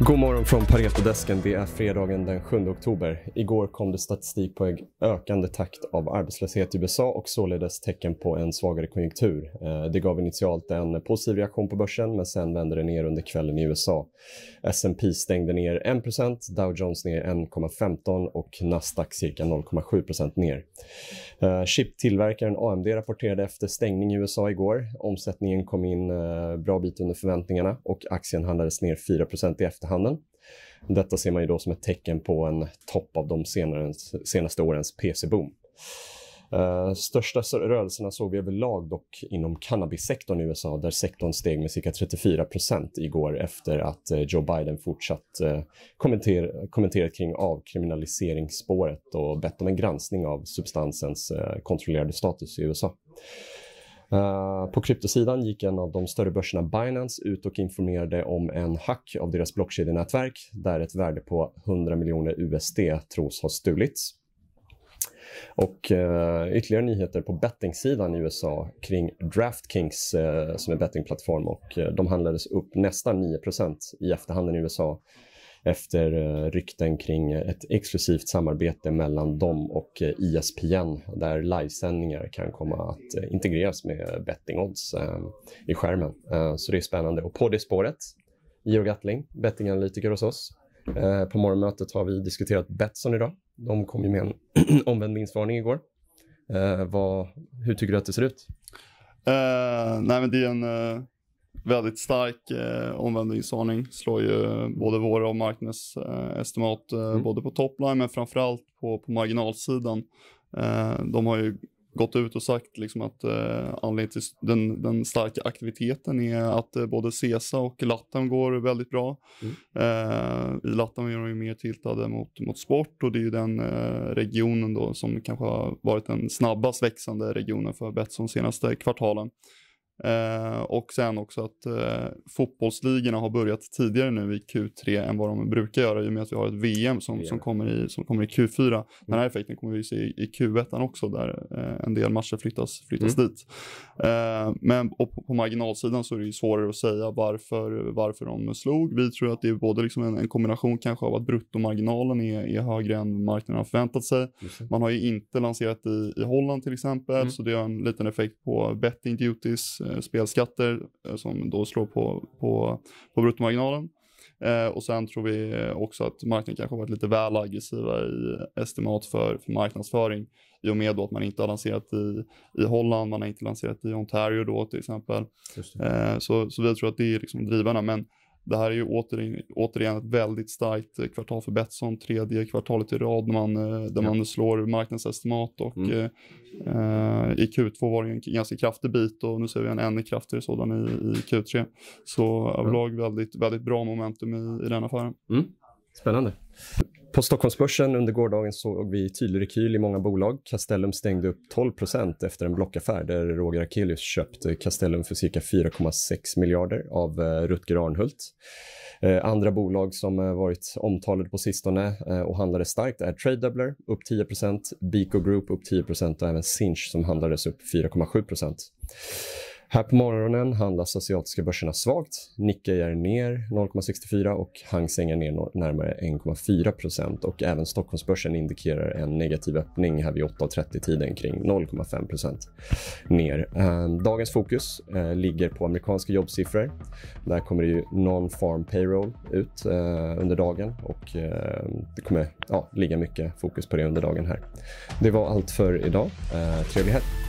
God morgon från Paretodesken. Det är fredagen den 7 oktober. Igår kom det statistik på en ökande takt av arbetslöshet i USA och således tecken på en svagare konjunktur. Eh, det gav initialt en positiv reaktion på börsen men sen vände det ner under kvällen i USA. S&P stängde ner 1 Dow Jones ner 1,15 och Nasdaq cirka 0,7 ner. Eh, chiptillverkaren AMD rapporterade efter stängning i USA igår. Omsättningen kom in eh, bra bit under förväntningarna och aktien handlades ner 4 i efterhand tjänstehandeln. Detta ser man ju då som ett tecken på en topp av de senare, senaste årens PC-boom. Uh, eh, största rörelserna såg vi överlag dock inom cannabissektorn i USA där sektorn steg med cirka 34 procent igår efter att uh, Joe Biden fortsatt uh, kommenter kommenterat kring avkriminaliseringsspåret och bett om en granskning av substansens kontrollerade status i USA. Eh, på kryptosidan gick en av de större börserna Binance ut och informerade om en hack av deras blockkedjenätverk där ett värde på 100 miljoner USD tros ha stulits. Och uh, ytterligare nyheter på bettingsidan i USA kring DraftKings uh, som är bettingplattform och de handlades upp nästan 9 i efterhanden i USA efter eh, rykten kring ett exklusivt samarbete mellan dem och ISPN eh, e där livesändningar kan komma att eh, integreras med bettingodds i skärmen. Så det är spännande. Och på det spåret, Georg Attling, bettinganalytiker hos oss. På morgonmötet har vi diskuterat Betsson idag. De kom ju med en omvänd vinstvarning igår. Vad, hur tycker du att det ser ut? Uh, nej, men det är en uh väldigt stark eh, omvändningsvarning. Slår ju både våra och marknadens eh, estimat eh, mm. både på topline men framförallt på, på marginalsidan. Eh, de har ju gått ut och sagt liksom att eh, anledningen till den, den starka aktiviteten är att eh, både CESA och Latam går väldigt bra. Mm. Eh, I Latam är de ju mer tiltade mot, mot sport och det är ju den eh, regionen då som kanske har varit den snabbast växande regionen för Betsson senaste kvartalen. Eh, och sen också att eh, fotbollsligorna har börjat tidigare nu i Q3 än vad de brukar göra i och med att vi har ett VM som, yeah. som, kommer, i, som kommer i Q4. Mm. Den här effekten kommer vi se i, i Q1 också där eh, en del matcher flyttas, flyttas mm. dit. Eh, men och på, på, marginalsidan så är det ju svårare att säga varför, varför de slog. Vi tror att det är både liksom en, en kombination kanske av att bruttomarginalen är, är högre än marknaden har förväntat sig. Mm. Man har ju inte lanserat i, i Holland till exempel mm. så det har en liten effekt på betting duties Eh, spelskatter eh, som då slår på, på, på bruttomarginalen. Eh, och sen tror vi också att marknaden kanske har varit lite väl aggressiva i estimat för, för marknadsföring i och med då att man inte har lanserat i, i Holland, man har inte lanserat i Ontario då till exempel. Eh, så, så vi tror att det är liksom drivarna. Men det här är ju återigen, återigen ett väldigt starkt eh, kvartal för Betsson, tredje kvartalet i rad man, eh, där ja. man slår marknadsestimat och mm. eh, eh i Q2 var det en ganska kraftig bit och nu ser vi en ännu kraftigare sådan i, i Q3. Så överlag väldigt, väldigt bra momentum i, i den affären. Mm. Spännande. På Stockholmsbörsen under gårdagen såg vi tydlig rekyl i många bolag. Castellum stängde upp 12 efter en blockaffär där Roger Akelius köpte Castellum för cirka 4,6 miljarder av eh, Rutger Arnhult. Eh, andra bolag som eh, varit omtalade på sistone och handlade starkt är Trade Tradedoubler upp 10 Biko Group upp 10 och även Sinch som handlades upp 4,7 här på morgonen handlas asiatiska börserna svagt. Nikkei är ner 0,64 och Hang Seng är ner närmare 1,4 procent och även Stockholmsbörsen indikerar en negativ öppning här vid 8.30-tiden kring 0,5 procent ner. Ehm, dagens fokus eh, ligger på amerikanska jobbsiffror. Där kommer det ju non-farm payroll ut eh, under dagen och ehm, det kommer ja, ligga mycket fokus på det under dagen här. Det var allt för idag. Eh, trevlig helg!